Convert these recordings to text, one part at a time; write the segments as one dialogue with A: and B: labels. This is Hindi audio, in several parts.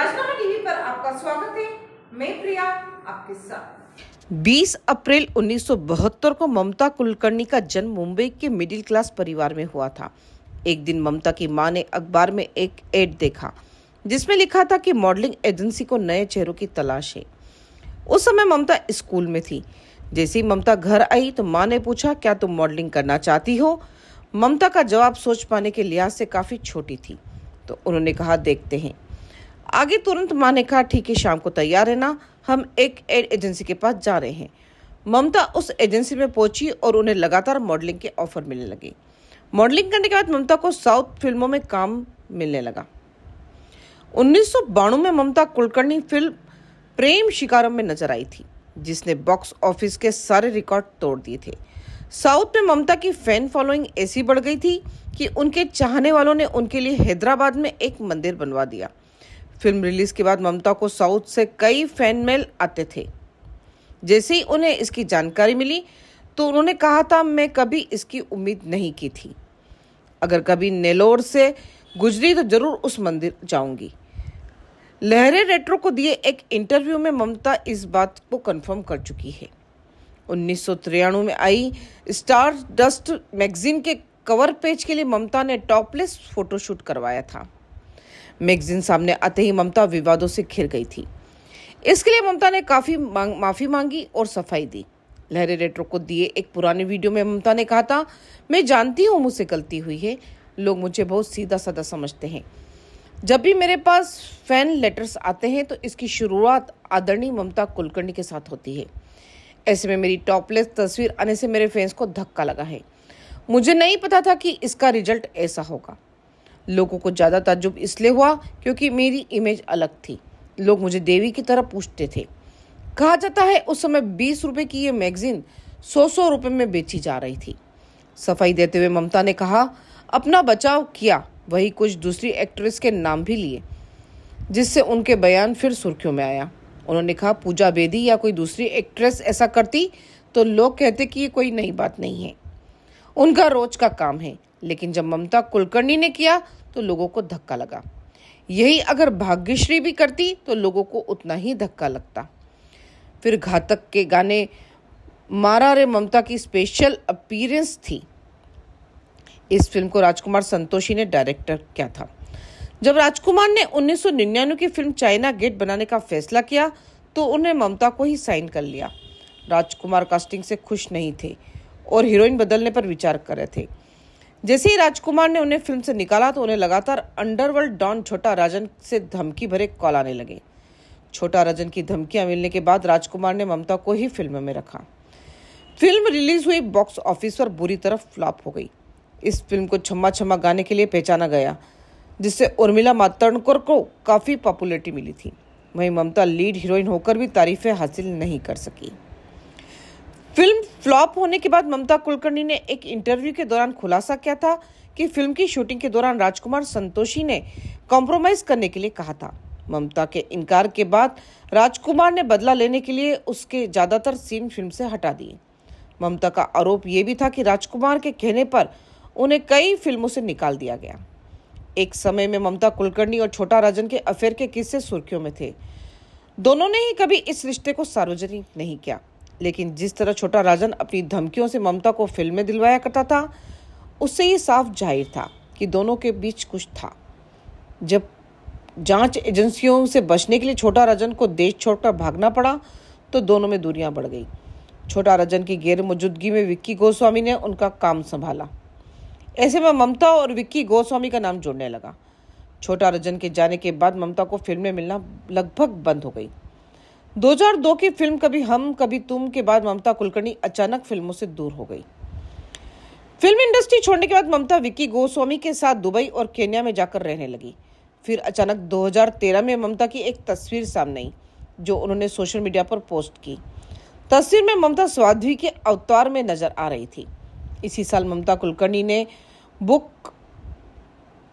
A: राजनामा टीवी पर आपका स्वागत है मैं प्रिया आपके साथ 20 अप्रैल उन्नीस को ममता कुलकर्णी का जन्म मुंबई के मिडिल क्लास परिवार में हुआ था एक दिन ममता की मां ने अखबार में एक एड देखा जिसमें लिखा था कि मॉडलिंग एजेंसी को नए चेहरों की तलाश है उस समय ममता स्कूल में थी जैसे ही ममता घर आई तो मां ने पूछा क्या तुम मॉडलिंग करना चाहती हो ममता का जवाब सोच पाने के लिहाज से काफ़ी छोटी थी तो उन्होंने कहा देखते हैं आगे तुरंत माँ ने कहा ठीक है शाम को तैयार रहना हम एक एड एजेंसी के पास जा रहे हैं ममता उस एजेंसी में पहुंची और उन्हें लगातार मॉडलिंग के ऑफर मिलने लगे मॉडलिंग करने के बाद ममता को साउथ फिल्मों में काम मिलने लगा उन्नीस में ममता कुलकर्णी फिल्म प्रेम शिकारम में नजर आई थी जिसने बॉक्स ऑफिस के सारे रिकॉर्ड तोड़ दिए थे साउथ में ममता की फैन फॉलोइंग ऐसी बढ़ गई थी कि उनके चाहने वालों ने उनके लिए हैदराबाद में एक मंदिर बनवा दिया फिल्म रिलीज के बाद ममता को साउथ से कई फैन मेल आते थे जैसे ही उन्हें इसकी जानकारी मिली तो उन्होंने कहा था मैं कभी इसकी उम्मीद नहीं की थी अगर कभी नेलोर से गुजरी तो जरूर उस मंदिर जाऊंगी लहरे रेट्रो को दिए एक इंटरव्यू में ममता इस बात को कंफर्म कर चुकी है उन्नीस में आई स्टार डस्ट मैगजीन के कवर पेज के लिए ममता ने टॉपलेस फोटोशूट करवाया था मैगजीन सामने आते ही ममता विवादों से घिर गई थी इसके लिए ममता ने काफ़ी मांग, माफ़ी मांगी और सफाई दी लहरे रेट्रो को दिए एक पुराने वीडियो में ममता ने कहा था मैं जानती हूँ मुझसे गलती हुई है लोग मुझे बहुत सीधा सादा समझते हैं जब भी मेरे पास फैन लेटर्स आते हैं तो इसकी शुरुआत आदरणीय ममता कुलकर्णी के साथ होती है ऐसे में मेरी टॉपलेस तस्वीर आने से मेरे फैंस को धक्का लगा है मुझे नहीं पता था कि इसका रिजल्ट ऐसा होगा लोगों को ज़्यादा ताजुब इसलिए हुआ क्योंकि मेरी इमेज अलग थी लोग मुझे देवी की तरह पूछते थे कहा जाता है उस समय बीस रुपये की ये मैगज़ीन सौ सौ रुपये में बेची जा रही थी सफाई देते हुए ममता ने कहा अपना बचाव किया वही कुछ दूसरी एक्ट्रेस के नाम भी लिए जिससे उनके बयान फिर सुर्खियों में आया उन्होंने कहा पूजा बेदी या कोई दूसरी एक्ट्रेस ऐसा करती तो लोग कहते कि ये कोई नई बात नहीं है उनका रोज का काम है लेकिन जब ममता कुलकर्णी ने किया तो लोगों को धक्का लगा यही अगर भाग्यश्री भी करती तो लोगों को उतना ही धक्का लगता फिर घातक के गाने मारा रे ममता की स्पेशल अपीरेंस थी इस फिल्म को राजकुमार संतोषी ने डायरेक्टर किया था जब राजकुमार ने 1999 की फिल्म चाइना गेट बनाने का फैसला किया तो उन्हें ममता को ही साइन कर लिया राजकुमार कास्टिंग से खुश नहीं थे और हीरोइन बदलने पर विचार कर रहे थे जैसे ही राजकुमार ने उन्हें फिल्म से निकाला तो उन्हें लगातार अंडरवर्ल्ड डॉन छोटा राजन से धमकी भरे कॉल आने लगे छोटा राजन की धमकियां मिलने के बाद राजकुमार ने ममता को ही फिल्म में रखा फिल्म रिलीज हुई बॉक्स ऑफिस पर बुरी तरह फ्लॉप हो गई इस फिल्म को छम्मा छम्मा गाने के लिए पहचाना गया जिससे उर्मिला मातणकर को काफ़ी पॉपुलरिटी मिली थी वहीं ममता लीड हीरोइन होकर भी तारीफें हासिल नहीं कर सकी फिल्म फ्लॉप होने के बाद ममता कुलकर्णी ने एक इंटरव्यू के दौरान खुलासा किया था कि फिल्म की शूटिंग के दौरान राजकुमार संतोषी ने कॉम्प्रोमाइज करने के लिए कहा था ममता के इनकार के बाद राजकुमार ने बदला लेने के लिए उसके ज्यादातर सीन फिल्म से हटा दिए ममता का आरोप यह भी था कि राजकुमार के कहने पर उन्हें कई फिल्मों से निकाल दिया गया एक समय में ममता कुलकर्णी और छोटा राजन के अफेयर के किस्से सुर्खियों में थे दोनों ने ही कभी इस रिश्ते को सार्वजनिक नहीं किया लेकिन जिस तरह छोटा राजन अपनी धमकियों से ममता को फिल्में दिलवाया करता था उससे ये साफ जाहिर था कि दोनों के बीच कुछ था जब जांच एजेंसियों से बचने के लिए छोटा राजन को देश छोड़कर भागना पड़ा तो दोनों में दूरियां बढ़ गई छोटा राजन की गैर मौजूदगी में विक्की गोस्वामी ने उनका काम संभाला ऐसे में ममता और विक्की गोस्वामी का नाम जुड़ने लगा छोटा रजन के जाने के बाद ममता को फिल्म में मिलना लगभग बंद हो गई 2002 की फिल्म कभी हम कभी तुम के बाद ममता कुलकर्णी अचानक फिल्मों से दूर हो गई फिल्म इंडस्ट्री छोड़ने के बाद ममता विक्की गोस्वामी के साथ दुबई और केन्या में जाकर रहने लगी फिर अचानक 2013 में ममता की एक तस्वीर सामने आई जो उन्होंने सोशल मीडिया पर पोस्ट की तस्वीर में ममता स्वाध्वी के अवतार में नजर आ रही थी इसी साल ममता कुलकर्णी ने book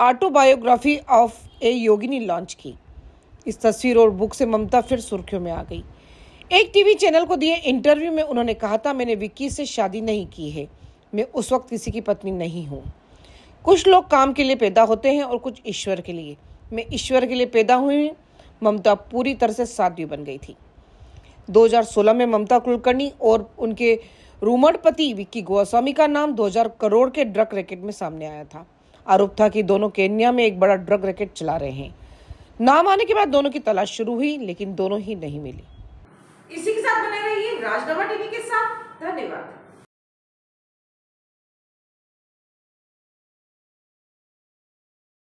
A: autobiography of a Yogini launch की इस तस्वीर और बुक से ममता फिर सुर्खियों में आ गई एक टीवी चैनल को दिए इंटरव्यू में उन्होंने कहा था मैंने विक्की से शादी नहीं की है मैं उस वक्त किसी की पत्नी नहीं हूँ कुछ लोग काम के लिए पैदा होते हैं और कुछ ईश्वर के लिए मैं ईश्वर के लिए पैदा हुई ममता पूरी तरह से साध्वी बन गई थी 2016 में ममता कुलकर्णी और उनके रूमड़ पति विक्की गोस्वामी का नाम 2000 करोड़ के ड्रग रैकेट में सामने आया था आरोप था कि दोनों केन्या में एक बड़ा ड्रग रैकेट चला रहे हैं नाम आने के बाद दोनों की तलाश शुरू हुई लेकिन दोनों ही नहीं मिली इसी के साथ बने रहिए राजनामा टीवी के साथ धन्यवाद